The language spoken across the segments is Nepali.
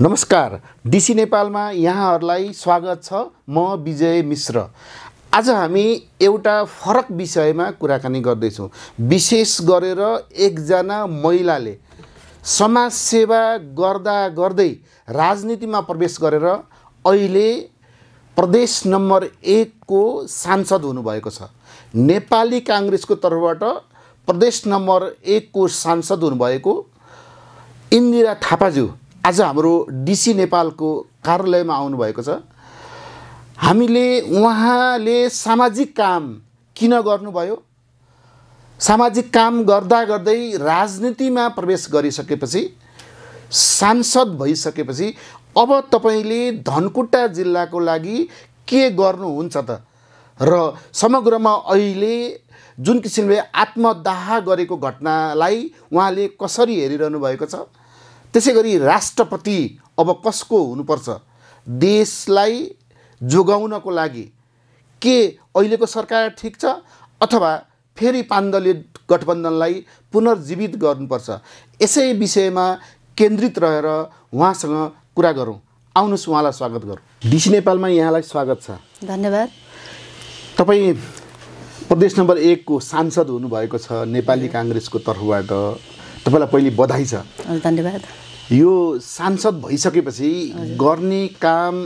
नमस्कार डिसी नेपालमा यहाँहरूलाई स्वागत छ म विजय मिश्र आज हामी एउटा फरक विषयमा कुराकानी गर्दैछौँ विशेष गरेर एकजना महिलाले समाजसेवा गर्दा गर्दै राजनीतिमा प्रवेश गरेर अहिले प्रदेश नम्बर एकको सांसद हुनुभएको छ नेपाली काङ्ग्रेसको तर्फबाट प्रदेश नम्बर एकको सांसद हुनुभएको इन्दिरा थापाज्यू आज हाम्रो डिसी नेपालको कार्यालयमा आउनुभएको छ हामीले उहाँले सामाजिक काम किन गर्नुभयो सामाजिक काम गर्दा गर्दै राजनीतिमा प्रवेश गरिसकेपछि सांसद भइसकेपछि अब तपाईँले धनकुटा जिल्लाको लागि के गर्नुहुन्छ त र समग्रमा अहिले जुन किसिमले आत्मदाह गरेको घटनालाई उहाँले कसरी हेरिरहनु भएको छ त्यसै गरी राष्ट्रपति अब कसको हुनुपर्छ देशलाई जोगाउनको लागि के अहिलेको सरकार ठिक छ अथवा फेरि पाण्डले गठबन्धनलाई पुनर्जीवित गर्नुपर्छ यसै विषयमा केन्द्रित रहेर उहाँसँग कुरा गरौँ आउनुहोस् उहाँलाई स्वागत गरौँ डिसी नेपालमा यहाँलाई स्वागत छ धन्यवाद तपाईँ प्रदेश नम्बर एकको सांसद हुनुभएको छ नेपाली काङ्ग्रेसको तर्फबाट तपाईँलाई पहिले बधाई छ धन्यवाद यो सांसद भइसकेपछि गर्ने काम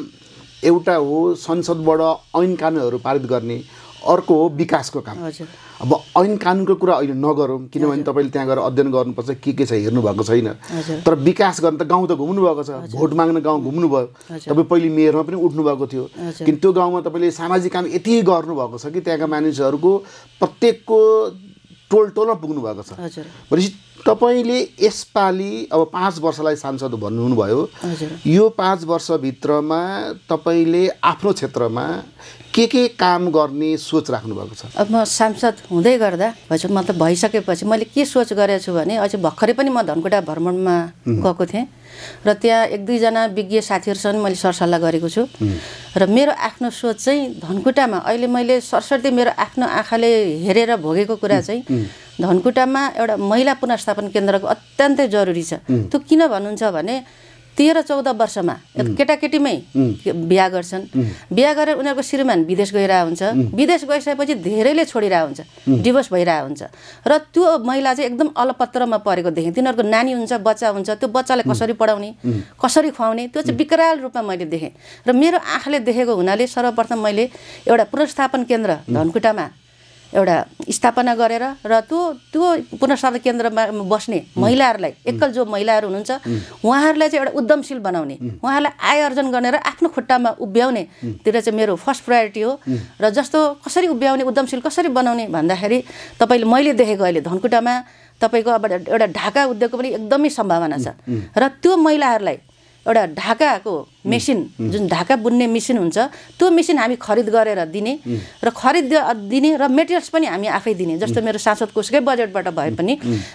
एउटा हो संसदबाट ऐन कानुनहरू पारित गर्ने अर्को हो विकासको काम अब ऐन कानुनको कुरा अहिले नगरौँ किनभने तपाईँले त्यहाँ गएर अध्ययन गर्नुपर्छ के के छ हेर्नु भएको छैन तर विकास गर्न त गाउँ त घुम्नु भएको छ भोट माग्न गाउँ घुम्नु भयो तपाईँ पहिले मेयरमा पनि उठ्नु भएको थियो किन त्यो गाउँमा तपाईँले सामाजिक काम यति गर्नुभएको छ कि त्यहाँका मानिसहरूको प्रत्येकको टोल टोलमा पुग्नु भएको छ भनेपछि तपाईँले यसपालि अब पाँच वर्षलाई सांसद भन्नुहुनुभयो यो पाँच वर्षभित्रमा तपाईँले आफ्नो क्षेत्रमा के के काम गर्ने सोच राख्नु भएको छ अब म सांसद हुँदै गर्दा म मतलब भइसकेपछि मैले के सोच गरेको छु भने अझै भर्खरै पनि म धनकुटा भ्रमणमा गएको थिएँ र त्यहाँ एक दुईजना विज्ञ साथीहरूसँग मैले सरसल्लाह गरेको छु र मेरो आफ्नो सोच चाहिँ धनकुटामा अहिले मैले सरस्वती मेरो आफ्नो आँखाले हेरेर भोगेको कुरा चाहिँ धनकुटामा एउटा महिला पुनर्स्थापन केन्द्रको अत्यन्तै जरुरी छ त्यो किन भन्नुहुन्छ भने तेह्र चौध वर्षमा केटाकेटीमै बिहा गर्छन् बिहा गरेर उनीहरूको श्रीमान विदेश गइरहेको हुन्छ विदेश गइसकेपछि धेरैले छोडिरहेको हुन्छ डिभोर्स भइरहेको हुन्छ र त्यो महिला चाहिँ एकदम अलपत्रमा परेको देखेँ तिनीहरूको नानी हुन्छ बच्चा हुन्छ त्यो बच्चालाई कसरी पढाउने कसरी खुवाउने त्यो चाहिँ विकराल रूपमा मैले देखेँ र मेरो आँखाले देखेको हुनाले सर्वप्रथम मैले एउटा पुनर्स्थापन केन्द्र धनकुटामा एउटा स्थापना गरेर र त्यो त्यो पुनर्स्वाद केन्द्रमा बस्ने महिलाहरूलाई एकल जो महिलाहरू हुनुहुन्छ उहाँहरूलाई चाहिँ एउटा उद्यमशील बनाउने उहाँहरूलाई आय आर्जन गरेर आफ्नो खुट्टामा उभ्याउनेतिर चाहिँ मेरो फर्स्ट प्रायोरिटी हो र जस्तो कसरी उभ्याउने उद्यमशील कसरी बनाउने भन्दाखेरि तपाईँले मैले देखेको अहिले धनकुटामा तपाईँको अब एउटा ढाका उद्योगको पनि एकदमै सम्भावना छ र त्यो महिलाहरूलाई एउटा ढाकाको मेसिन जुन ढाका बुन्ने मेसिन हुन्छ त्यो मेसिन हामी खरिद गरेर दिने र खरिद दिने र मेटेरियल्स पनि हामी आफै दिने जस्तो मेरो सांसद कोषकै बजेटबाट भए पनि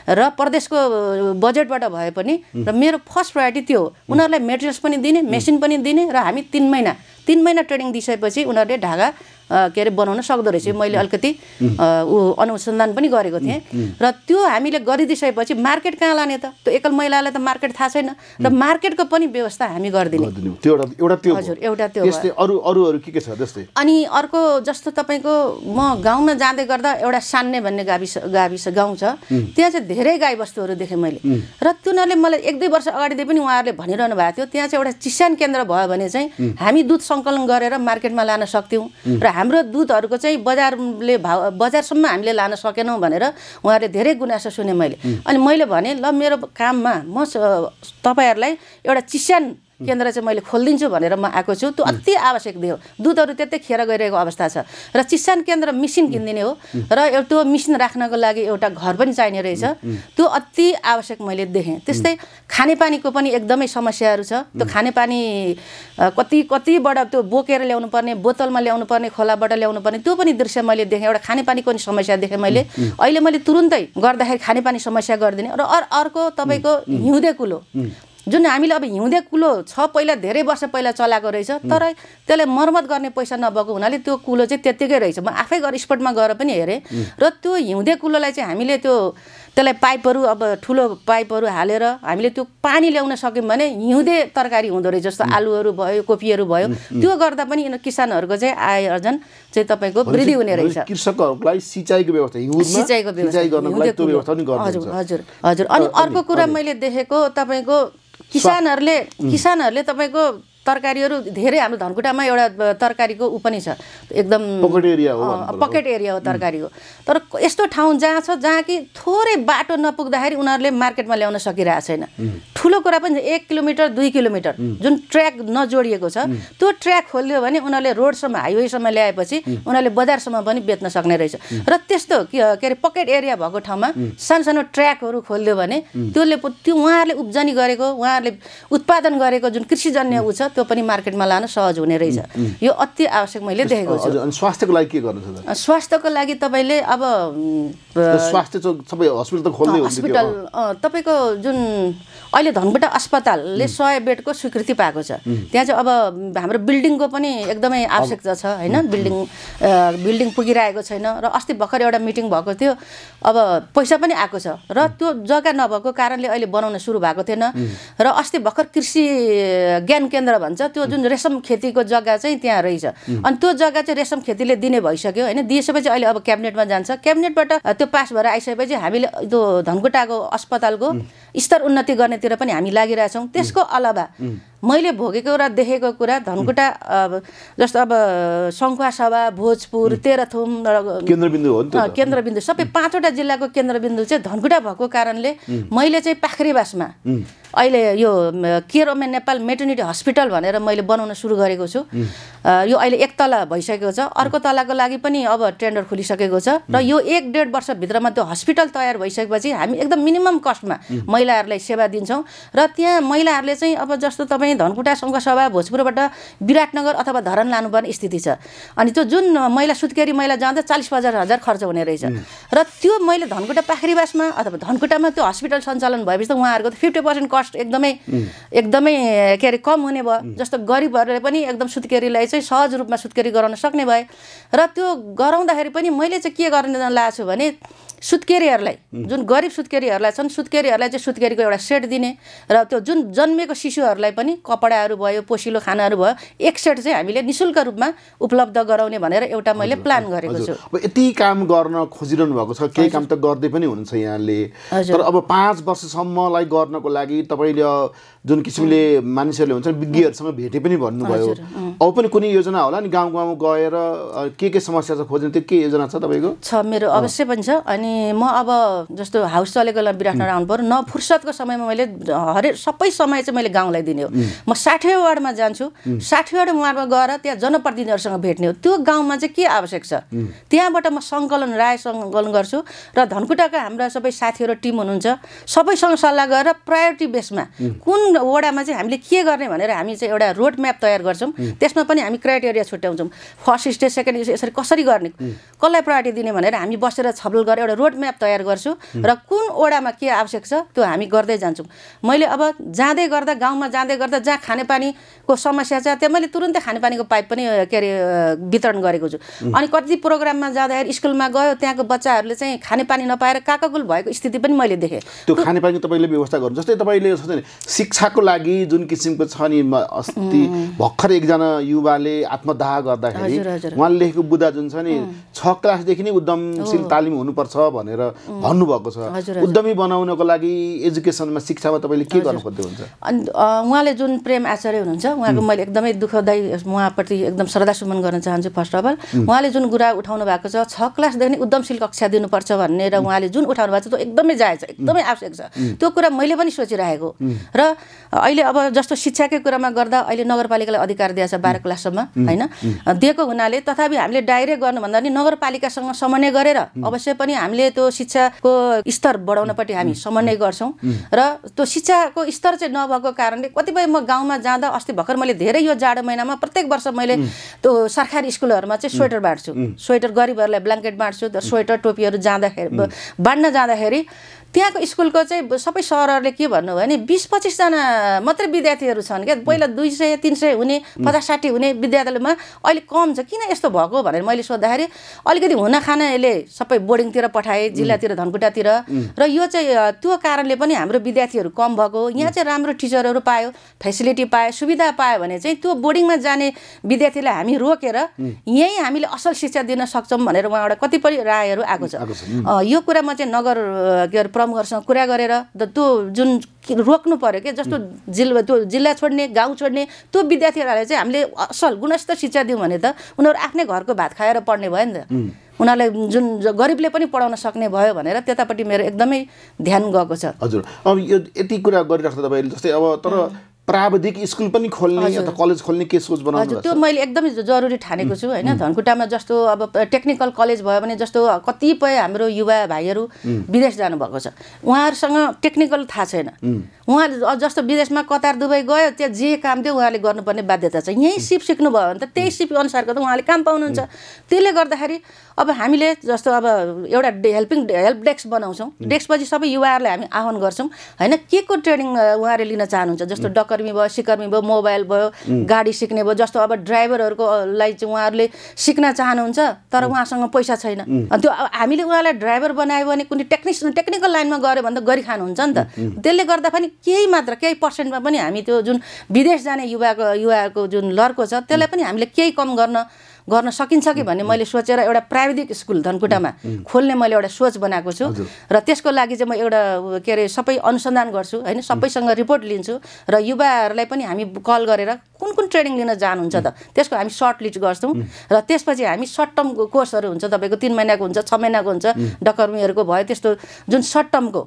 र प्रदेशको बजेटबाट भए पनि र मेरो फर्स्ट प्रायोरिटी त्यो हो उनीहरूलाई मेटेरियल्स पनि दिने मेसिन पनि दिने र हामी तिन महिना तिन महिना ट्रेनिङ दिइसकेपछि उनीहरूले ढाका के अरे बनाउन सक्दो रहेछ मैले अलिकति ऊ अनुसन्धान पनि गरेको थिएँ र त्यो हामीले गरिदिइसकेपछि मार्केट कहाँ लाने त त्यो एकल महिलालाई त मार्केट थाहा छैन र मार्केटको पनि व्यवस्था हामी गरिदिने हजुर एउटा त्यो अनि अर्को जस्तो तपाईँको म गाउँमा जाँदै गर्दा एउटा सान्ने भन्ने गाविस गाविस गाउँ छ त्यहाँ चाहिँ धेरै गाईबस्तुहरू देखेँ मैले र तिनीहरूले मलाई एक दुई वर्ष अगाडिदेखि पनि उहाँहरूले भनिरहनु भएको थियो त्यहाँ चाहिँ एउटा चिसान केन्द्र भयो भने चाहिँ हामी दुध सङ्कलन गरेर मार्केटमा लान सक्थ्यौँ र हाम्रो दुधहरूको चाहिँ बजारले भाव बजारसम्म हामीले लान सकेनौँ भनेर उहाँहरूले धेरै गुनासो सुने मैले अनि मैले भने ल मेरो काममा म तपाईँहरूलाई एउटा चिस्यान केन्द्र चाहिँ मैले खोलिदिन्छु भनेर म आएको छु त्यो अति आवश्यक थियो दुधहरू त्यतै खेर गइरहेको अवस्था छ र चिसान केन्द्र मिसिन किनिदिने हो र त्यो मिसिन राख्नको लागि एउटा घर पनि चाहिने रहेछ त्यो अति आवश्यक मैले देखेँ त्यस्तै खानेपानीको पनि एकदमै समस्याहरू छ त्यो खानेपानी कति कतिबाट त्यो बोकेर ल्याउनु पर्ने बोतलमा ल्याउनु पर्ने खोलाबाट ल्याउनु पर्ने त्यो पनि दृश्य मैले देखेँ एउटा खानेपानीको पनि समस्या देखेँ मैले अहिले मैले तुरुन्तै गर्दाखेरि खानेपानी समस्या गरिदिने र अर्को तपाईँको हिउँदे कुलो जुन हामीले अब हिउँदे कुलो छ पहिला धेरै वर्ष पहिला चलाएको रहेछ तर त्यसलाई मर्मत गर्ने पैसा नभएको हुनाले त्यो कुलो चाहिँ त्यत्तिकै रहेछ म आफै गएर स्पोर्टमा गएर पनि हेरेँ र त्यो हिउँदे कुलोलाई चाहिँ हामीले त्यो त्यसलाई पाइपहरू अब ठुलो पाइपहरू हालेर हामीले त्यो पानी ल्याउन सक्यौँ भने हिउँदे तरकारी हुँदो रहेछ जस्तो आलुहरू भयो कोपीहरू भयो त्यो गर्दा पनि किसानहरूको चाहिँ आय अर्जन चाहिँ तपाईँको वृद्धि हुने रहेछ कृषकहरूलाई सिँचाइको व्यवस्था सिँचाइको व्यवस्था हजुर हजुर हजुर अनि अर्को कुरा मैले देखेको तपाईँको किसानहरूले किसानहरूले तपाईँको तरकारीहरू धेरै हाम्रो धनकुटामा एउटा तरकारीको ऊ पनि छ एकदम पकेट एरिया हो पकेट एरिया हो तरकारीको तर यस्तो ठाउँ जहाँ छ जहाँ कि थोरै बाटो नपुग्दाखेरि उनीहरूले मार्केटमा ल्याउन सकिरहेको छैन ठुलो कुरा पनि एक किलोमिटर दुई किलोमिटर जुन ट्र्याक नजोडिएको छ त्यो ट्र्याक खोलियो भने उनीहरूले रोडसम्म हाइवेसम्म ल्याएपछि उनीहरूले बजारसम्म पनि बेच्न सक्ने रहेछ र त्यस्तो के अरे पकेट एरिया भएको ठाउँमा सानो सानो ट्र्याकहरू खोलिदियो भने त्यसले त्यो उहाँहरूले उब्जनी गरेको उहाँहरूले उत्पादन गरेको जुन कृषिजन्य ऊ छ त्यो पनि मार्केटमा लान सहज हुने रहेछ यो अति आवश्यक मैले देखेको छु स्वास्थ्यको लागि के गर्नु स्वास्थ्यको लागि तपाईँले अब स्वास्थ्य सबै हस्पिटल खोल्ने हस्पिटल तपाईँको जुन अहिले धनबाट अस्पतालले सय बेडको स्वीकृति पाएको छ त्यहाँ चाहिँ अब हाम्रो बिल्डिङको पनि एकदमै आवश्यकता छ होइन बिल्डिङ बिल्डिङ पुगिरहेको छैन र अस्ति भर्खर एउटा मिटिङ भएको थियो अब पैसा पनि आएको छ र त्यो जग्गा नभएको कारणले अहिले बनाउन सुरु भएको थिएन र अस्ति भर्खर कृषि ज्ञान केन्द्र भन्छ त्यो जुन रेशम खेतीको जग्गा चाहिँ त्यहाँ रहेछ अनि त्यो जग्गा चाहिँ रेशम खेतीले दिने भइसक्यो होइन दिइसकेपछि अहिले अब क्याबिनेटमा जान्छ क्याबिनेटबाट त्यो पास भएर आइसकेपछि हामीले त्यो धनकुटाको अस्पतालको स्तर उन्नति गर्नेतिर पनि हामी लागिरहेछौँ त्यसको अलावा मैले भोगेको र देखेको कुरा धनकुटा जस्तो अब सङ्खुवासभा भोजपुर तेह्रथुम केन्द्रबिन्दु हो केन्द्रबिन्दु सबै पाँचवटा जिल्लाको केन्द्रबिन्दु चाहिँ धनकुटा भएको कारणले मैले चाहिँ पाखरीवासमा अहिले यो केरोमेन नेपाल मेटर्निटी हस्पिटल भनेर मैले बनाउन सुरु गरेको छु यो अहिले एक तला भइसकेको छ अर्को तलाको लागि पनि अब टेन्डर खोलिसकेको छ र यो एक डेढ वर्षभित्रमा त्यो हस्पिटल तयार भइसकेपछि हामी एकदम मिनिमम कस्टमा महिलाहरूलाई सेवा दिन्छौँ र त्यहाँ महिलाहरूले चाहिँ अब जस्तो तपाईँ चाहिँ धनकुटा सङ्घसभा भोजपुरबाट विराटनगर अथवा धरान लानुपर्ने स्थिति छ अनि त्यो जुन मैला सुत्केरी मैला जाँदा चालिस पचास हजार खर्च हुने रहेछ र त्यो मैले धनकुटा पाखरीवासमा अथवा धनकुटामा त्यो हस्पिटल सञ्चालन भएपछि त उहाँहरूको त फिफ्टी पर्सेन्ट कस्ट एकदमै एकदमै के अरे कम हुने भयो जस्तो गरिबहरूले पनि एकदम सुत्केरीलाई चाहिँ सहज रूपमा सुत्केरी गराउन सक्ने भए र त्यो गराउँदाखेरि पनि मैले चाहिँ के गर्ने लाएको छु भने सुत्केरीहरूलाई जुन गरिब सुत्केरीहरूलाई छन् सुत्केरीहरूलाई चाहिँ सुत्केरीको एउटा सेट दिने र त्यो जुन जन्मेको शिशुहरूलाई पनि कपडाहरू भयो पोसिलो खानाहरू भयो एक सेट चाहिँ हामीले निशुल्क शुल्क रूपमा उपलब्ध गराउने भनेर एउटा मैले प्लान गरेको छु अब यति काम गर्न खोजिरहनु भएको छ केही काम त गर्दै पनि हुनुहुन्छ यहाँले तर अब पाँच वर्षसम्मलाई गर्नको लागि तपाईँले जुन किसिमले मानिसहरूले हुन्छ विज्ञहरूसँग भेटे पनि भन्नुभयो अब पनि कुनै योजना होला नि गाउँ गाउँ गएर के के समस्या छ खोज्ने त्यो के योजना छ तपाईँको छ मेरो अवश्य पनि छ अनि म अब जस्तो हाउस चलेको बेला विराटनगर आउनु पऱ्यो न फुर्सदको समयमा मैले हरेक सबै समय चाहिँ मैले गाउँलाई दिने हो म साठी वार्डमा जान्छु साठीवटा वार्डमा गएर त्यहाँ जनप्रतिनिधिहरूसँग भेट्ने हो त्यो गाउँमा चाहिँ के आवश्यक छ त्यहाँबाट म सङ्कलन राय सङ्कलन गर्छु र धनकुटाका हाम्रा सबै साथीहरू टिम हुनुहुन्छ सबैसँग सल्लाह गरेर प्रायोरिटी बेसमा कुन वडामा चाहिँ हामीले के गर्ने भनेर हामी चाहिँ एउटा रोड म्याप तयार गर्छौँ त्यसमा पनि हामी क्राइटेरिया छुट्याउँछौँ फर्स्ट स्टेज सेकेन्ड स्टेज यसरी कसरी गर्ने कसलाई प्रायोरिटी दिने भनेर हामी बसेर छलफल गरेर एउटा रोड म्याप तयार गर्छु र कुन ओडामा के आवश्यक छ त्यो हामी गर्दै जान्छौँ मैले अब जाँदै गर्दा गाउँमा जाँदै गर्दा जहाँ खानेपानीको समस्या छ त्यहाँ मैले तुरन्तै खानेपानीको पाइप पनि के अरे वितरण गरेको छु अनि कति प्रोग्राममा जाँदाखेरि स्कुलमा गयो त्यहाँको बच्चाहरूले चाहिँ खानेपानी नपाएर काकाकुल भएको स्थिति पनि मैले देखेँ त्यो खानेपानीको तपाईँले व्यवस्था गर्नु जस्तै तपाईँले शिक्षा शिक्षाको लागि जुन किसिमको छ नि अस्ति भर्खर एकजना युवाले आत्मदाह गर्दाखेरि उहाँले लेखेको बुदा जुन छ नि छ क्लासदेखि नै उद्यमशील तालिम हुनुपर्छ भनेर भन्नुभएको छ उद्यमी बनाउनको लागि एजुकेसनमा शिक्षामा तपाईँले के गर्नुपर्ने हुन्छ उहाँले जुन प्रेम आचार्य हुनुहुन्छ उहाँको मैले एकदमै दुःखदायी उहाँप्रति एकदम श्रद्धासुमन गर्न चाहन्छु फर्स्ट अफ अल उहाँले जुन कुरा उठाउनु भएको छ छ क्लासदेखि उद्यमशील कक्षा दिनुपर्छ भन्ने र उहाँले जुन उठाउनु भएको छ त्यो एकदमै जायज एकदमै आवश्यक छ त्यो कुरा मैले पनि सोचिरहेको र अहिले अब जस्तो शिक्षाकै कुरामा गर्दा अहिले नगरपालिकालाई अधिकार दिएको छ बाह्र क्लाससम्म होइन दिएको हुनाले तथापि हामीले डाइरेक्ट गर्नुभन्दा पनि नगरपालिकासँग समन्वय गरेर अवश्य पनि हामीले त्यो शिक्षाको स्तर बढाउनपट्टि हामी समन्वय गर्छौँ र त्यो शिक्षाको स्तर चाहिँ नभएको कारणले कतिपय म गाउँमा जाँदा अस्ति भर्खर मैले धेरै यो जाडो महिनामा प्रत्येक वर्ष मैले त्यो सरकारी स्कुलहरूमा चाहिँ स्वेटर बाँड्छु स्वेटर गरिबहरूलाई ब्ल्याङ्केट बाँड्छु स्वेटर टोपीहरू जाँदाखेरि बाँड्न जाँदाखेरि त्यहाँको स्कुलको चाहिँ सबै सरहरूले के भन्नुभयो भने बिस पच्चिसजना मात्रै विद्यार्थीहरू छन् क्या पहिला दुई सय तिन सय हुने पचास साठी हुने विद्यालयमा अहिले कम छ किन यस्तो भएको भनेर मैले सोद्धाखेरि अलिकति हुन खानाले सबै बोर्डिङतिर पठाएँ जिल्लातिर धनकुटातिर र यो चाहिँ त्यो कारणले पनि हाम्रो विद्यार्थीहरू कम भएको यहाँ चाहिँ राम्रो टिचरहरू पायो फेसिलिटी पायो सुविधा पायो भने चाहिँ त्यो बोर्डिङमा जाने विद्यार्थीलाई हामी रोकेर यहीँ हामीले असल शिक्षा दिन सक्छौँ भनेर उहाँबाट कतिपय रायहरू आएको छ यो कुरा म चाहिँ नगर के अरे प्रमुखहरूसँग कुरा गरेर त्यो जुन रोक्नु पऱ्यो के जस्तो जिल्ला त्यो जिल्ला छोड्ने गाउँ छोड्ने त्यो विद्यार्थीहरूलाई चाहिँ हामीले असल गुणस्तर शिक्षा दिउँ भने त उनीहरू आफ्नै घरको भात खाएर पढ्ने भयो नि त उनीहरूलाई जुन गरिबले पनि पढाउन सक्ने भयो भनेर त्यतापट्टि मेरो एकदमै ध्यान गएको छ हजुर अब यो यति कुरा गरिराख्दा तपाईँले जस्तै अब तर प्राविधिक स्कुल पनि खोल्ने अथवा कलेज खोल्ने के सोच बनाउनु त्यो मैले एकदमै जरुरी ठानेको छु होइन धनकुटामा जस्तो अब टेक्निकल कलेज भयो भने जस्तो कतिपय हाम्रो युवा भाइहरू विदेश जानुभएको छ उहाँहरूसँग टेक्निकल थाहा छैन उहाँ जस्तो विदेशमा कतार दुबई गयो त्यहाँ जे काम थियो उहाँले गर्नुपर्ने बाध्यता छ यहीँ सिप सिक्नुभयो भने त त्यही सिप अनुसारको त उहाँले काम पाउनुहुन्छ त्यसले गर्दाखेरि अब हामीले जस्तो अब एउटा हेल्पिङ हेल्प डेस्क बनाउँछौँ डेस्कपछि सबै युवाहरूलाई हामी आह्वान गर्छौँ होइन के को ट्रेनिङ उहाँले लिन चाहनुहुन्छ जस्तो डक सहकर्मी भयो सिकर्मी भयो मोबाइल भयो गाडी सिक्ने भयो जस्तो अब ड्राइभरहरूको लागि चाहिँ उहाँहरूले सिक्न चाहनुहुन्छ तर उहाँसँग पैसा छैन त्यो हामीले उहाँलाई ड्राइभर बनायो भने कुनै टेक्निस टेक्निकल लाइनमा गऱ्यो भने त गरिखानुहुन्छ नि त त्यसले गर्दा पनि केही मात्र केही पर्सेन्टमा पनि हामी त्यो जुन विदेश जाने युवाको युवाको जुन लर्को छ त्यसलाई पनि हामीले केही कम गर्न गर्न सकिन्छ कि भन्ने मैले सोचेर एउटा प्राविधिक स्कुल धनकुटामा खोल्ने मैले एउटा सोच बनाएको छु र त्यसको लागि चाहिँ म एउटा के अरे सबै अनुसन्धान गर्छु होइन सबैसँग रिपोर्ट लिन्छु र युवाहरूलाई पनि हामी कल गरेर कुन कुन ट्रेनिङ लिन जानुहुन्छ त त्यसको हामी सर्ट लिस्ट गर्छौँ र त्यसपछि हामी सर्ट टर्म कोर्सहरू हुन्छ तपाईँको तिन महिनाको हुन्छ छ महिनाको हुन्छ डकर्मीहरूको भयो त्यस्तो जुन सर्ट टर्मको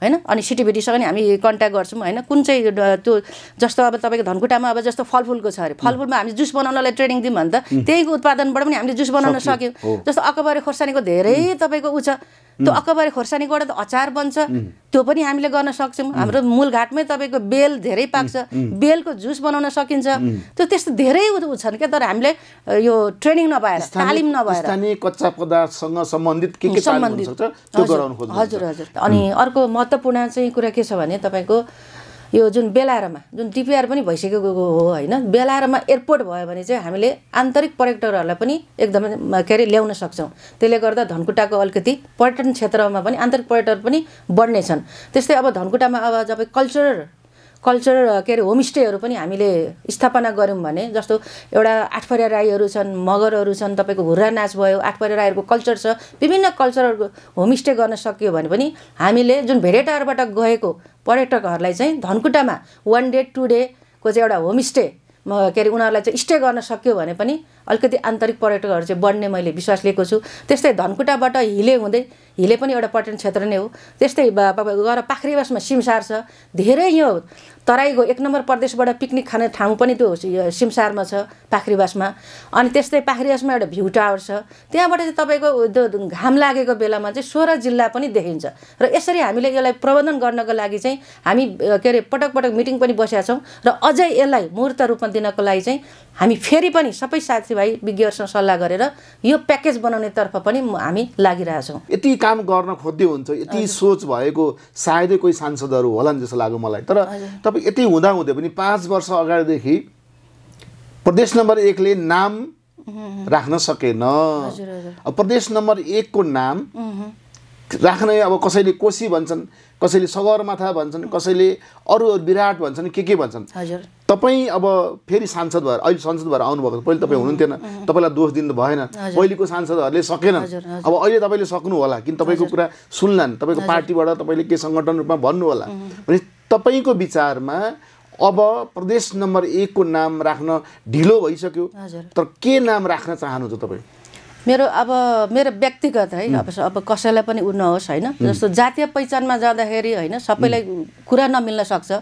होइन अनि सिटिभिटीसँग पनि हामी कन्ट्याक्ट गर्छौँ होइन कुन चाहिँ त्यो जस्तो अब तपाईँको धनकुटामा अब जस्तो फलफुलको छ अरे फलफुलमा हामी जुस बनाउनलाई ट्रेनिङ दिउँ भने त त्यहीको उत्पादनबाट पनि हामीले जुस बनाउन सक्यौँ जस्तो अकबरे खोर्सानीको धेरै तपाईँको उ छ त्यो अकबरे खोर्सानीकोबाट त अचार बन्छ त्यो पनि हामीले गर्न सक्छौँ हाम्रो मूलघाटमै तपाईँको बेल धेरै पाक्छ बेलको जुस बनाउन सकिन्छ त्यो त्यस्तो धेरै ऊ छन् क्या तर हामीले यो ट्रेनिङ नभएर तालिम नभएर कच्चा पदार्थसँग सम्बन्धित के के सम्बन्धित हजुर हजुर अनि अर्को महत्त्वपूर्ण चाहिँ कुरा के छ भने तपाईँको यो जुन बेलारमा जुन डिपिआर पनि भइसकेको हो होइन बेलारमा एयरपोर्ट भयो भने चाहिँ हामीले आन्तरिक पर्यटकहरूलाई पनि एकदमै के अरे ल्याउन सक्छौँ त्यसले गर्दा धनकुटाको अलिकति पर्यटन क्षेत्रमा पनि आन्तरिक पर्यटक पनि बढ्ने छन् त्यस्तै अब धनकुटामा अब जब कल्चरल कल्चर के अरे होमस्टेहरू पनि हामीले स्थापना गऱ्यौँ भने जस्तो एउटा आठपरिया राईहरू छन् मगरहरू छन् तपाईँको हुर्रा नाच भयो आठपरिया राईहरूको कल्चर छ विभिन्न कल्चरहरूको होमस्टे गर्न सकियो भने पनि हामीले जुन भेडेटारबाट गएको पर्यटकहरूलाई चाहिँ धनकुटामा वान डे टु डेको चाहिँ एउटा होमस्टे के अरे उनीहरूलाई चाहिँ स्टे गर्न सक्यो भने पनि अलिकति आन्तरिक पर्यटकहरू चाहिँ बढ्ने मैले विश्वास लिएको छु त्यस्तै धनकुटाबाट हिले हुँदै हिले पनि एउटा पर्यटन क्षेत्र नै हो त्यस्तै गएर पाख्रेवासमा सिमसार छ धेरै यो तराईको एक नम्बर प्रदेशबाट पिकनिक खाने ठाउँ पनि त्यो सिमसारमा छ पाख्रीवासमा अनि त्यस्तै पाख्रीवासमा एउटा भ्यू टावर छ त्यहाँबाट चाहिँ तपाईँको त्यो घाम लागेको बेलामा चाहिँ सोह्र जिल्ला पनि देखिन्छ र यसरी हामीले यसलाई प्रबन्धन गर्नको लागि चाहिँ हामी के अरे पटक पटक मिटिङ पनि बसेका छौँ र अझै यसलाई मूर्त रूपमा दिनको लागि चाहिँ हामी फेरि पनि सबै साथी भाइ विज्ञहरूसँग सल्लाह गरेर यो प्याकेज बनाउने तर्फ पनि हामी लागिरहेछौँ यति काम गर्न खोज्दै हुन्छ यति सोच भएको सायदै कोही सांसदहरू होलान् जस्तो लाग्यो मलाई तर तपाईँ यति हुँदा हुँदै पनि पाँच वर्ष अगाडिदेखि प्रदेश नम्बर एकले नाम राख्न सकेन प्रदेश नम्बर एकको नाम राख्नै अब कसैले कोसी भन्छन् कसैले सगरमाथा भन्छन् कसैले अरू अरू विराट भन्छन् के के भन्छन् तपाईँ अब फेरि सांसद भएर अहिले सांसद भएर आउनुभएको पहिले तपाईँ हुनुहुन्थेन तपाईँलाई दोष दिनु भएन पहिलेको सांसदहरूले सकेनन् अब अहिले तपाईँले सक्नु होला किन तपाईँको कुरा सुन्लान् तपाईँको पार्टीबाट तपाईँले के सङ्गठन रूपमा भन्नु होला भने तपाईँको विचारमा अब प्रदेश नम्बर एकको नाम राख्न ढिलो भइसक्यो तर के नाम राख्न चाहनुहुन्छ तपाईँ मेरो अब मेरो व्यक्तिगत है अब अब कसैलाई पनि ऊ नहोस् होइन जस्तो जातीय पहिचानमा जाँदाखेरि होइन सबैलाई कुरा नमिल्न सक्छ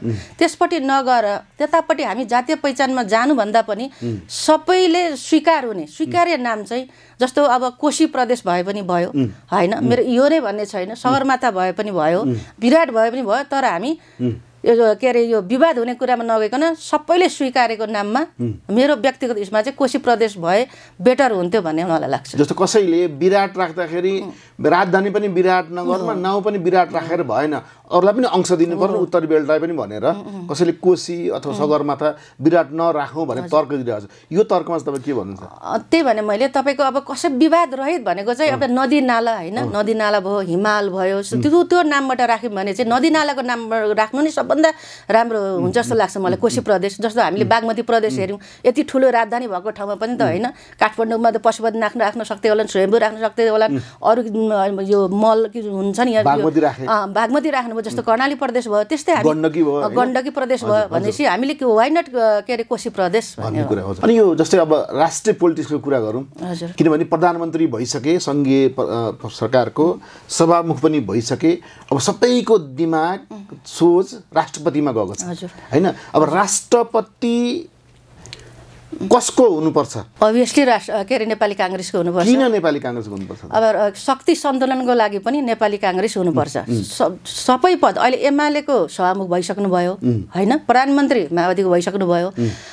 त्यसपट्टि नगएर त्यतापट्टि हामी जातीय पहिचानमा जानुभन्दा पनि सबैले स्वीकार हुने स्वीकार्य नाम चाहिँ जस्तो अब कोशी प्रदेश भए पनि भयो होइन मेरो यो नै भन्ने छैन सगरमाथा भए पनि भयो विराट भए पनि भयो तर हामी यो के अरे यो विवाद हुने कुरामा नगइकन सबैले स्वीकारेको नाममा मेरो व्यक्तिगत इसमा चाहिँ कोशी प्रदेश भए बेटर हुन्थ्यो भन्ने मलाई लाग्छ जस्तो कसैले विराट राख्दाखेरि राजधानी पनि विराट नगरमा नाउँ पनि विराट राखेर भएन अरूलाई पनि अंश दिनु उत्तर उत्तरी बेल्टलाई पनि भनेर कसैले कोशी अथवा सगरमाथा विराट नराखौँ भनेर तर्क दिइरहेको छ यो तर्कमा चाहिँ तपाईँ के भन्नुहुन्छ त्यही भने मैले तपाईँको अब कसै विवाद रहित भनेको चाहिँ अब नदी नाला होइन नदी नाला भयो हिमाल भयो त्यो त्यो नामबाट राख्यौँ भने चाहिँ नदी नालाको नाम राख्नु नि सब सबभन्दा राम्रो हुन्छ जस्तो लाग्छ मलाई कोशी प्रदेश जस्तो हामीले बागमती प्रदेश हेऱ्यौँ यति ठुलो राजधानी भएको ठाउँमा पनि त होइन काठमाडौँमा त पशुपति राख्न सक्दै होला स्वयम्भू राख्न सक्दै होला अरू यो मल हुन्छ नि बागमती राख्नुभयो जस्तो कर्णाली प्रदेश भयो त्यस्तै हामी गण्डकी प्रदेश भयो भनेपछि हामीले के वाइ नट के अरे कोशी प्रदेश भन्ने कुरा हो अनि यो जस्तै अब राष्ट्रिय पोलिटिक्सको कुरा गरौँ किनभने प्रधानमन्त्री भइसके सङ्घीय सरकारको सभामुख पनि भइसके अब सबैको दिमाग सोच राष्ट्रपतिमा गएको छ होइन अब राष्ट्रपति कसको हुनुपर्छ अभियसली राष्ट्र के अरे नेपाली काङ्ग्रेसको हुनुपर्छ किन नेपाली काङ्ग्रेसको हुनुपर्छ अब शक्ति सन्तुलनको लागि पनि नेपाली काङ्ग्रेस हुनुपर्छ सबै पद अहिले एमालेको सभामुख भइसक्नुभयो होइन प्रधानमन्त्री माओवादीको भइसक्नुभयो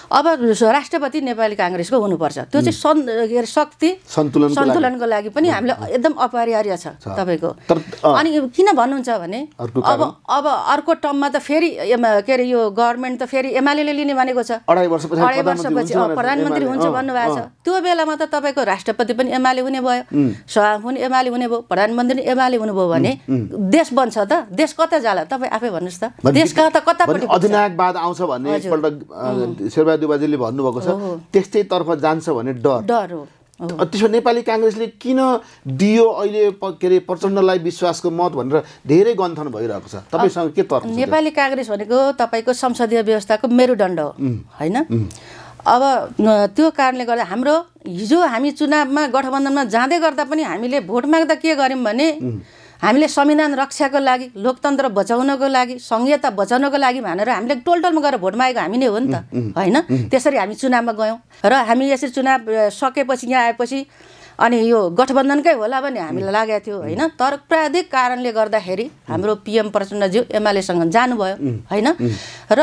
अब राष्ट्रपति नेपाली काङ्ग्रेसको हुनुपर्छ त्यो चाहिँ सन् के अरे शक्ति सन्तुलन सन्तुलनको लागि पनि हामीलाई एकदम अपरिहार्य छ तपाईँको अनि किन भन्नुहुन्छ भने अब अब अर्को टर्ममा त फेरि के अरे यो गभर्मेन्ट त फेरि एमाले लिने भनेको छ अढाई वर्षपछि प्रधानमन्त्री हुन्छ भन्नुभएको छ त्यो बेलामा त तपाईँको राष्ट्रपति पनि एमाले हुने भयो सभा पनि एमाले हुने भयो प्रधानमन्त्री एमाले हुनुभयो भने देश बन्छ त देश कता जाला तपाईँ आफै भन्नुहोस् त देश कहाँ त कतापट्टि अधिनायकवाद आउँछ भन्ने दाजुबाजेले भन्नुभएको छ त्यस्तैतर्फ जान्छ भने डर डर हो त्यसो नेपाली काङ्ग्रेसले किन दियो अहिले के अरे प्रचण्डलाई विश्वासको मत भनेर धेरै गन्थन भइरहेको छ तपाईँसँग के तर्क नेपाली काङ्ग्रेस भनेको तपाईँको संसदीय व्यवस्थाको मेरुदण्ड हो होइन अब त्यो कारणले गर्दा हाम्रो हिजो हामी चुनावमा गठबन्धनमा जाँदै गर्दा पनि हामीले भोट माग्दा के गऱ्यौँ भने हामीले संविधान रक्षाको लागि लोकतन्त्र बचाउनको लागि संहिता बचाउनको लागि भनेर हामीले टोलमा गएर भोट मागेको हामी नै हो नि त होइन त्यसरी हामी चुनावमा गयौँ र हामी यसरी चुनाव सकेपछि यहाँ आएपछि अनि यो गठबन्धनकै होला भने हामीलाई लागेको थियो होइन तर प्राधिक कारणले गर्दाखेरि हाम्रो पिएम प्रचण्डज्यू एमालेसँग जानुभयो होइन र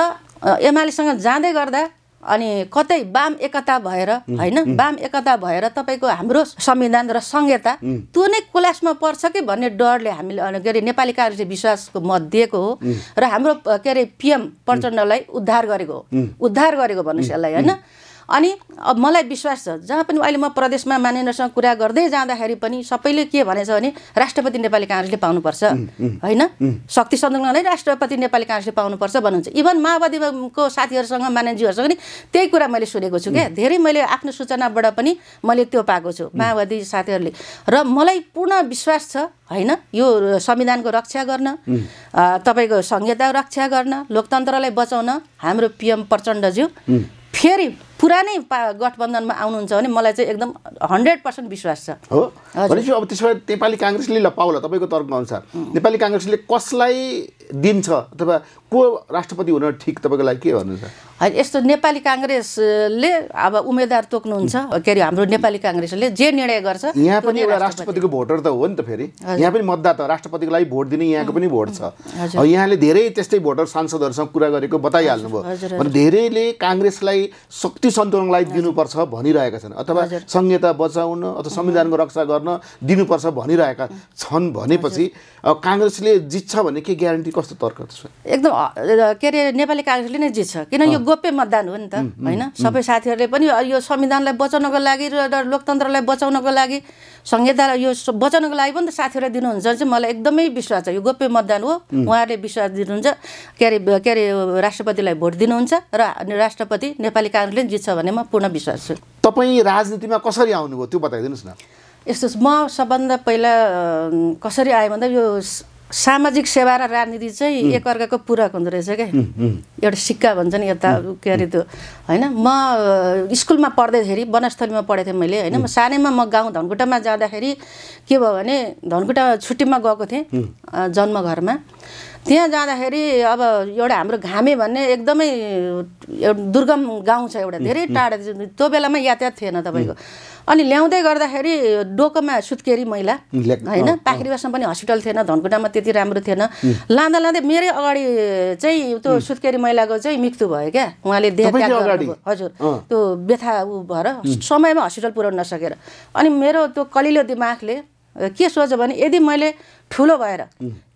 एमालेसँग जाँदै गर्दा अनि कतै वाम एकता भएर होइन वाम एकता भएर तपाईँको हाम्रो संविधान र संहिता त्यो नै कोलासमा पर्छ कि भन्ने डरले हामीले के अरे नेपाली काङ्ग्रेस विश्वासको मत दिएको हो र हाम्रो के अरे पिएम प्रचण्डलाई उद्धार गरेको हो उद्धार गरेको भन्नुहोस् यसलाई होइन अनि अब मलाई विश्वास छ जहाँ पनि अहिले म प्रदेशमा मान्यसँग कुरा गर्दै जाँदाखेरि पनि सबैले के भनेछ भने राष्ट्रपति नेपाली काङ्ग्रेसले पाउनुपर्छ होइन शक्ति सन्तुलनलाई राष्ट्रपति नेपाली काङ्ग्रेसले पाउनुपर्छ भन्नुहुन्छ इभन माओवादीको साथीहरूसँग मान्यजीहरूसँग पनि त्यही कुरा मैले सुनेको छु क्या धेरै मैले आफ्नो सूचनाबाट पनि मैले त्यो पाएको छु माओवादी साथीहरूले र मलाई पूर्ण विश्वास छ होइन यो संविधानको रक्षा गर्न तपाईँको संहिता रक्षा गर्न लोकतन्त्रलाई बचाउन हाम्रो पिएम प्रचण्डज्यू फेरि पुरानै गठबन्धनमा आउनुहुन्छ भने मलाई चाहिँ एकदम हन्ड्रेड पर्सेन्ट विश्वास छ हो भनेपछि अब त्यसो भए नेपाली काङ्ग्रेसले ल पाउला तपाईँको तर्क अनुसार नेपाली काङ्ग्रेसले कसलाई दिन्छ अथवा को राष्ट्रपति हुन ठिक तपाईँको लागि के भन्नुहुन्छ होइन यस्तो नेपाली काङ्ग्रेसले अब उम्मेद्वार तोक्नुहुन्छ के अरे हाम्रो नेपाली काङ्ग्रेसले जे निर्णय गर्छ यहाँ पनि एउटा राष्ट्रपतिको भोटर त हो नि त फेरि यहाँ पनि मतदाता राष्ट्रपतिको लागि भोट दिने यहाँको पनि भोट छ यहाँले धेरै त्यस्तै भोटर सांसदहरूसँग कुरा गरेको बताइहाल्नुभयो धेरैले काङ्ग्रेसलाई शक्ति राष्ट्रिय सन्तुलनलाई दिनुपर्छ भनिरहेका छन् अथवा संहिता बचाउन अथवा संविधानको रक्षा गर्न दिनुपर्छ भनिरहेका छन् भनेपछि काङ्ग्रेसले जित्छ भने के ग्यारेन्टी कस्तो तर्क छ एकदम के अरे नेपाली काङ्ग्रेसले नै जित्छ किन यो गोप्य मतदान हो नि त होइन सबै साथीहरूले पनि यो संविधानलाई बचाउनको लागि र लोकतन्त्रलाई बचाउनको लागि संहिता यो बचाउनको लागि पनि त साथीहरूलाई दिनुहुन्छ चाहिँ मलाई एकदमै विश्वास छ यो गोप्य मतदान हो उहाँहरूले विश्वास दिनुहुन्छ के अरे के अरे राष्ट्रपतिलाई भोट दिनुहुन्छ र राष्ट्रपति नेपाली काङ्ग्रेसले जित्छ भन्ने म पूर्ण विश्वास छु तपाईँ राजनीतिमा कसरी आउनुभयो त्यो बताइदिनुहोस् न यस्तो म सबभन्दा पहिला कसरी आएँ भन्दा यो सामाजिक सेवा र राजनीति चाहिँ एकअर्काको पूरक हुँदो रहेछ क्या एउटा सिक्का भन्छ नि यता के अरे त्यो होइन म स्कुलमा पढ्दाखेरि वनस्थलीमा पढेको थिएँ मैले होइन म सानैमा म गाउँ धनकुटामा जाँदाखेरि के भयो भने धनकुटा छुट्टीमा गएको थिएँ जन्मघरमा त्यहाँ जाँदाखेरि अब एउटा हाम्रो घामे भन्ने एकदमै दुर्गम गाउँ छ एउटा धेरै टाढा त्यो बेलामा यातायात थिएन तपाईँको अनि ल्याउँदै गर्दाखेरि डोकोमा सुत्केरी मैला होइन पाखरीवासमा पनि हस्पिटल थिएन धनकुटामा त्यति राम्रो थिएन लाँदा लाँदै मेरै अगाडि चाहिँ त्यो सुत्केरी मैलाको चाहिँ मृत्यु भयो क्या उहाँले देह हजुर त्यो व्यथा ऊ भएर समयमा हस्पिटल पुऱ्याउन नसकेर अनि मेरो त्यो कलिलो दिमागले के सोच्यो भने यदि मैले ठुलो भएर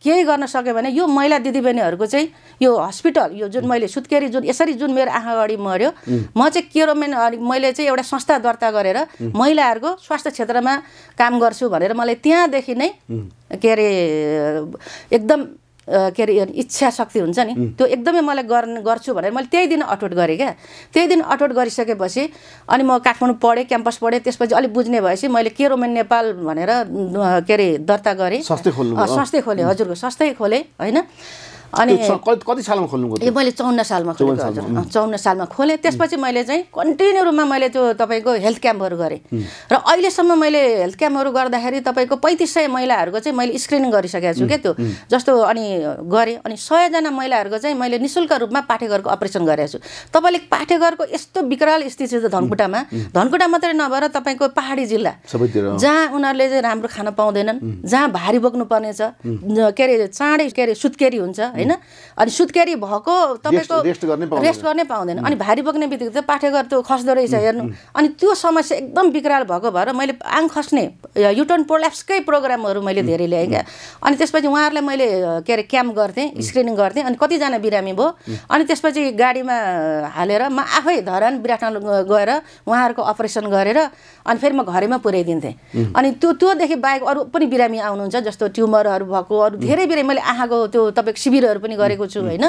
केही गर्न सकेँ भने यो महिला दिदीबहिनीहरूको चाहिँ यो हस्पिटल यो जुन मैले सुत्केरी जुन यसरी जुन मेरो आँखा अगाडि मऱ्यो म चाहिँ केरोमेन मैले चाहिँ एउटा संस्था दर्ता गरेर महिलाहरूको स्वास्थ्य क्षेत्रमा काम गर्छु भनेर मलाई त्यहाँदेखि नै के अरे एकदम के अरे इच्छा शक्ति हुन्छ नि त्यो एकदमै मलाई गर्छु भनेर मैले त्यही दिन अठोट गरेँ क्या त्यही दिन अठोट गरिसकेपछि अनि म काठमाडौँ पढेँ क्याम्पस पढेँ त्यसपछि अलिक बुझ्ने भएपछि मैले के रोमेन नेपाल भनेर के अरे दर्ता गरेँ सस्तै खोलेँ हजुरको सस्तै खोलेँ होइन अनि कति सालमा खोल्नु ए मैले चौन्न सालमा खोलेको हजुर चौन्न सालमा खोलेँ त्यसपछि मैले चाहिँ कन्टिन्यू रूपमा मैले त्यो तपाईँको हेल्थ क्याम्पहरू गरेँ र अहिलेसम्म मैले हेल्थ क्याम्पहरू गर्दाखेरि तपाईँको पैँतिस सय महिलाहरूको चाहिँ मैले स्क्रिनिङ गरिसकेको छु क्या त्यो जस्तो अनि गरेँ अनि सयजना महिलाहरूको चाहिँ मैले नि शुल्क रूपमा पाठेघरको अपरेसन गरेको छु तपाईँले पाठेघरको यस्तो विकराल स्थिति छ धनकुटामा धनकुटा मात्रै नभएर तपाईँको पहाडी जिल्ला जहाँ उनीहरूले चाहिँ राम्रो खान पाउँदैनन् जहाँ भारी बोक्नुपर्नेछ छ के अरे चाँडै के अरे सुत्केरी हुन्छ होइन अनि सुत्केरी भएको तपाईँको रेस्ट गर्नै पाउँदैन अनि भारी बोक्ने बित्तिकै चाहिँ पाठेघर त्यो खस्दो रहेछ हेर्नु अनि त्यो समस्या एकदम बिक्राल भएको भएर मैले आङ खस्ने युटर्न प्रोल्याप्सकै प्रोग्रामहरू मैले धेरै ल्याएँ क्या अनि त्यसपछि उहाँहरूलाई मैले के अरे क्याम्प गर्थेँ स्क्रिनिङ गर्थेँ अनि कतिजना बिरामी भयो अनि त्यसपछि गाडीमा हालेर म आफै धरान विराटनगर गएर उहाँहरूको अपरेसन गरेर अनि फेरि म घरैमा पुर्याइदिन्थेँ अनि त्यो त्योदेखि बाहेक अरू पनि बिरामी आउनुहुन्छ जस्तो ट्युमरहरू भएको अरू धेरै बिरामी मैले आँखाको त्यो तपाईँको शिविर कार्यहरू पनि गरेको छु होइन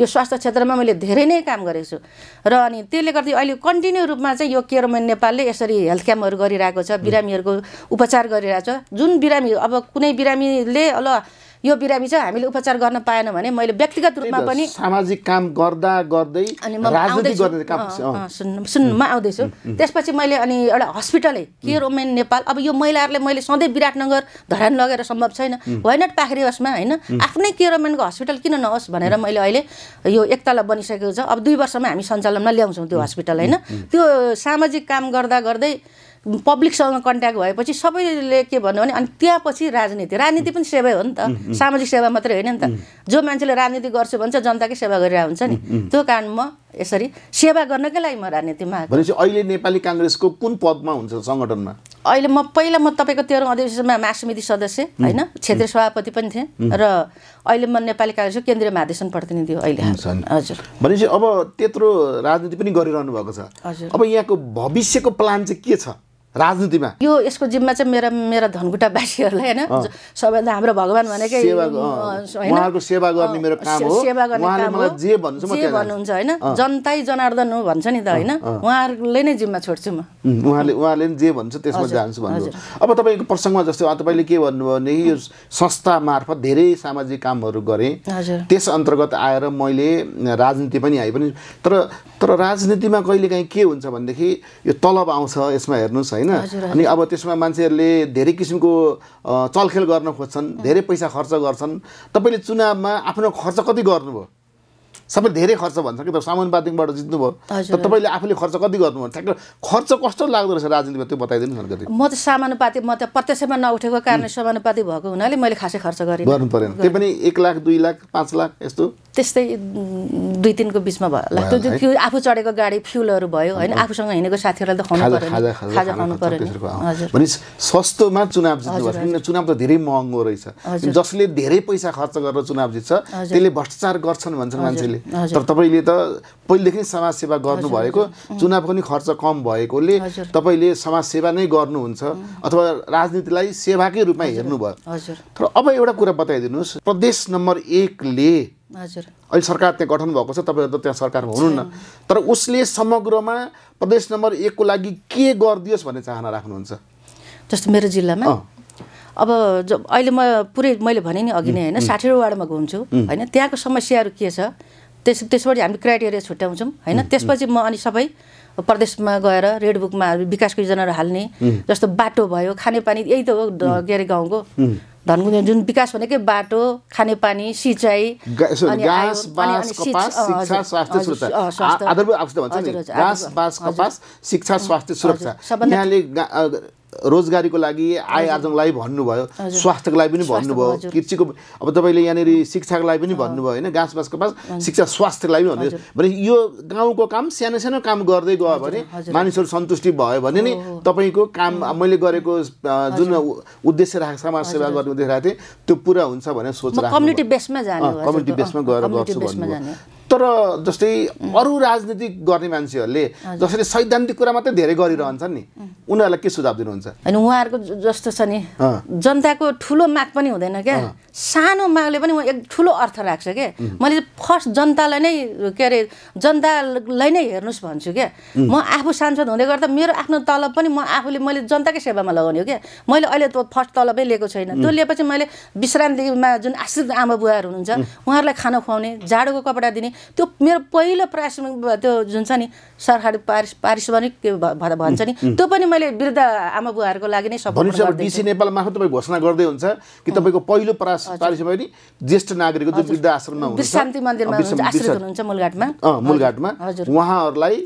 यो स्वास्थ्य क्षेत्रमा मैले धेरै नै काम गरेको छु र अनि त्यसले गर्दा अहिले कन्टिन्यू रूपमा चाहिँ यो केयरमेन नेपालले यसरी हेल्थ क्याम्पहरू गरिरहेको छ बिरामीहरूको उपचार गरिरहेको छ जुन बिरामी अब कुनै बिरामीले ल यो बिरामी चाहिँ हामीले उपचार गर्न पाएन भने मैले व्यक्तिगत रूपमा पनि सामाजिक काम गर्दा गर्दै अनि म सुन्नु म आउँदैछु त्यसपछि मैले अनि एउटा हस्पिटलै केयर वुमेन नेपाल अब यो महिलाहरूले मैले सधैँ विराटनगर धरान लगेर सम्भव छैन नट पाखरेवासमा होइन आफ्नै केयर वुमेनको हस्पिटल किन नहोस् भनेर मैले अहिले यो एकताल बनिसकेको छ अब दुई वर्षमा हामी सञ्चालनमा ल्याउँछौँ त्यो हस्पिटल होइन त्यो सामाजिक काम गर्दा गर्दै पब्लिकसँग कन्ट्याक्ट भएपछि सबैले के भन्नु भने अनि त्यहाँ पछि राजनीति राजनीति पनि सेवा हो नि त सामाजिक सेवा मात्रै होइन नि त जो मान्छेले राजनीति गर्छु भन्छ जनताकै सेवा गरिरहेको हुन्छ नि त्यो कारण म यसरी सेवा गर्नकै लागि म राजनीतिमा आएको भनेपछि अहिले नेपाली काङ्ग्रेसको कुन पदमा हुन्छ सङ्गठनमा अहिले म पहिला म तपाईँको तेह्रौँ अधिवेशनमा महासमिति सदस्य होइन क्षेत्रीय सभापति पनि थिएँ र अहिले म नेपाली काङ्ग्रेसको केन्द्रीय महाधिवेशन प्रतिनिधि हो अहिले हजुर भनेपछि अब त्यत्रो राजनीति पनि गरिरहनु भएको छ अब यहाँको भविष्यको प्लान चाहिँ के छ राजनीतिमा यो यसको जिम्मा चाहिँ मेरा मेरा धनकुटावासीहरूलाई होइन सबैभन्दा हाम्रो भगवान् भनेकै सेवा गर्ने मेरो काम हो सेवा गर्ने काम हो जे भन्नुहुन्छ होइन जनतै जनार्दन हो भन्छ नि त होइन उहाँहरूले नै जिम्मा छोड्छु म उहाँले उहाँले जे भन्छ त्यसमा जान्छु भन्नु अब तपाईँको प्रसङ्गमा जस्तो तपाईँले के भन्नुभयो भने यो संस्था मार्फत धेरै सामाजिक कामहरू गरेँ त्यस अन्तर्गत आएर मैले राजनीति पनि आएँ पनि तर तर राजनीतिमा कहिलेकाहीँ के हुन्छ भनेदेखि यो तलब आउँछ यसमा हेर्नुहोस् है होइन अनि अब त्यसमा मान्छेहरूले धेरै किसिमको चलखेल गर्न खोज्छन् धेरै पैसा खर्च गर्छन् तपाईँले चुनावमा आफ्नो खर्च कति गर्नुभयो सबै धेरै खर्च भन्छ कि तर सामान्यवादीबाट जित्नुभयो तर तपाईँले आफूले खर्च कति गर्नुभयो ठ्याक्क खर्च कस्तो लाग्दो रहेछ राजनीतिमा त्यो बताइदिनु अलिकति म त सामानुपाति म त प्रत्यक्षमा नउठेको कारणले समानुपाती भएको हुनाले मैले खासै खर्च गरेँ गर्नु परेन त्यो पनि एक लाख दुई लाख पाँच लाख यस्तो त्यस्तै दुई तिनको बिचमा भयो होला त्यो आफू चढेको गाडी फ्युलहरू भयो होइन आफूसँग हिँडेको साथीहरूलाई त खुवाउनु पऱ्यो भने सस्तोमा चुनाव जित्नु चुनाव त धेरै महँगो रहेछ जसले धेरै पैसा खर्च गरेर चुनाव जित्छ त्यसले भ्रष्टाचार गर्छन् भन्छन् मान्छेले तपाईँले तर तपाईँले त पहिलेदेखि समाजसेवा गर्नुभएको चुनाव पनि खर्च कम भएकोले तपाईँले सेवा नै गर्नुहुन्छ अथवा राजनीतिलाई सेवाकै रूपमा हेर्नुभयो तर अब एउटा कुरा बताइदिनुहोस् प्रदेश नम्बर एकले हजुर अहिले सरकार त्यहाँ गठन भएको छ तपाईँहरू त त्यहाँ सरकारमा हुनुहुन्न तर उसले समग्रमा प्रदेश नम्बर एकको लागि के गरिदियोस् भन्ने चाहना राख्नुहुन्छ जस्तो मेरो जिल्लामा अब अहिले म पुरै मैले भने नि अघि नै होइन साठीवटा वार्डमा घुम्छु होइन त्यहाँको समस्याहरू के छ त्यस त्यसबाट हामी क्राइटेरिया छुट्याउँछौँ होइन त्यसपछि म अनि सबै प्रदेशमा गएर रेड बुकमा विकासको योजनाहरू हाल्ने जस्तो बाटो भयो खानेपानी यही त हो के अरे गाउँको धनगुन जुन विकास भनेकै बाटो खानेपानी सिँचाइ शिक्षा स्वास्थ्य सुरक्षा रोजगारीको लागि आय आर्जनको लागि भन्नुभयो स्वास्थ्यको लागि पनि भन्नुभयो कृषिको अब तपाईँले यहाँनिर शिक्षाको लागि पनि भन्नुभयो होइन घाँस बाँसको पास शिक्षा स्वास्थ्यको लागि पनि भन्नुभयो भने यो गाउँको काम सानो सानो काम गर्दै गयो भने मानिसहरू सन्तुष्टि भयो भने नि तपाईँको काम मैले गरेको जुन उद्देश्य राखेको समाज सेवा गर्ने उद्देश्य राखेको थिएँ त्यो पुरा हुन्छ भनेर सोच बेसमा जानु कम्युनिटी बेसमा गएर गर्छु भन्नुभयो तर जस्तै अरू राजनीति गर्ने मान्छेहरूले जसरी सैद्धान्तिक कुरा मात्रै धेरै गरिरहन्छन् नि उनीहरूलाई के सुझाव दिनुहुन्छ होइन उहाँहरूको जस्तो छ नि जनताको ठुलो माग पनि हुँदैन क्या सानो मागले पनि एक ठुलो अर्थ राख्छ क्या मैले फर्स्ट जनतालाई नै के अरे जनतालाई नै हेर्नुहोस् भन्छु क्या म आफू सांसद हुँदै गर्दा मेरो आफ्नो तलब पनि म आफूले मैले जनताकै सेवामा लगाउने हो क्या मैले अहिले त फर्स्ट तलबै लिएको छैन त्यो लिएपछि मैले विश्रान्तिमा जुन आश्रित आमा बुवाहरू हुनुहुन्छ उहाँहरूलाई खाना खुवाउने जाडोको कपडा दिने त्यो मेरो पहिलो पारिश्रमिक त्यो जुन छ नि सरकारी पारिश पारिश्रमिक भन्छ नि त्यो पनि मैले वृद्ध आमा बुवाहरूको लागि नै सपोर्ट डिसी नेपाल मार्फत तपाईँ घोषणा गर्दै हुन्छ कि तपाईँको पहिलो पारिश्रमिक ज्येष्ठ नागरिक जो वृद्ध आश्रममा हुनुहुन्छ शान्ति मन्दिरमा आश्रित हुनुहुन्छ मूलघाटमा मूलघाटमा उहाँहरूलाई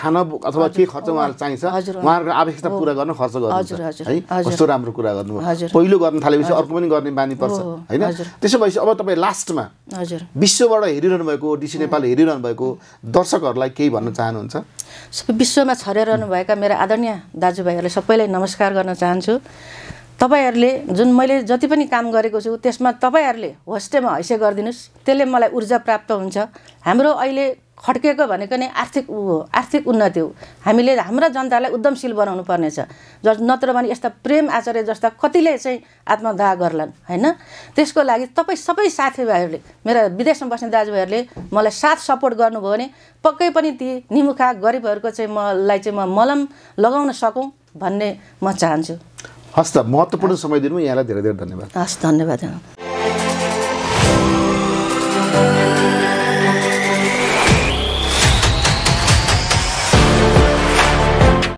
खाना अथवा के खर्च उहाँलाई चाहिन्छ उहाँहरूको आवश्यकता पुरा गर्न खर्च गर्नुहुन्छ है कस्तो राम्रो कुरा गर्नुभयो पहिलो गर्न थालेपछि अर्को पनि गर्ने बानी पर्छ होइन त्यसो भएपछि अब तपाईँ लास्टमा विश्वबाट हेरिरहनु भएको डिसी नेपाल हेरिरहनु भएको दर्शकहरूलाई केही भन्न चाहनुहुन्छ सबै विश्वमा छरिरहनुभएका मेरा आदरणीय दाजुभाइहरूलाई सबैलाई नमस्कार गर्न चाहन्छु तपाईँहरूले जुन मैले जति पनि काम गरेको छु त्यसमा तपाईँहरूले होस्टेमा हैसे गरिदिनुहोस् त्यसले मलाई ऊर्जा प्राप्त हुन्छ हाम्रो अहिले खड्केको भनेको नै आर्थिक ऊ हो आर्थिक उन्नति हो हामीले हाम्रा जनतालाई उद्यमशील बनाउनु पर्नेछ ज नत्र भने यस्ता प्रेम आचार्य जस्ता कतिले चाहिँ आत्मदाह गर्लान् होइन त्यसको लागि तपाईँ सबै साथीभाइहरूले मेरा विदेशमा बस्ने दाजुभाइहरूले मलाई साथ सपोर्ट गर्नुभयो भने पक्कै पनि ती निमुखा गरिबहरूको चाहिँ मलाई चाहिँ म मलम लगाउन सकौँ भन्ने म चाहन्छु हस् त महत्त्वपूर्ण समय दिनु यहाँलाई धेरै धेरै धन्यवाद हस् धन्यवाद